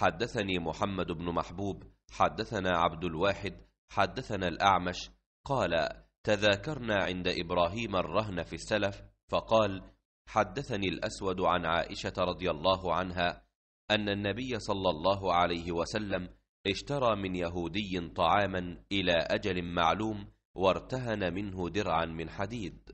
حدثني محمد بن محبوب حدثنا عبد الواحد حدثنا الأعمش قال تذاكرنا عند إبراهيم الرهن في السلف فقال حدثني الأسود عن عائشة رضي الله عنها أن النبي صلى الله عليه وسلم اشترى من يهودي طعاما إلى أجل معلوم وارتهن منه درعا من حديد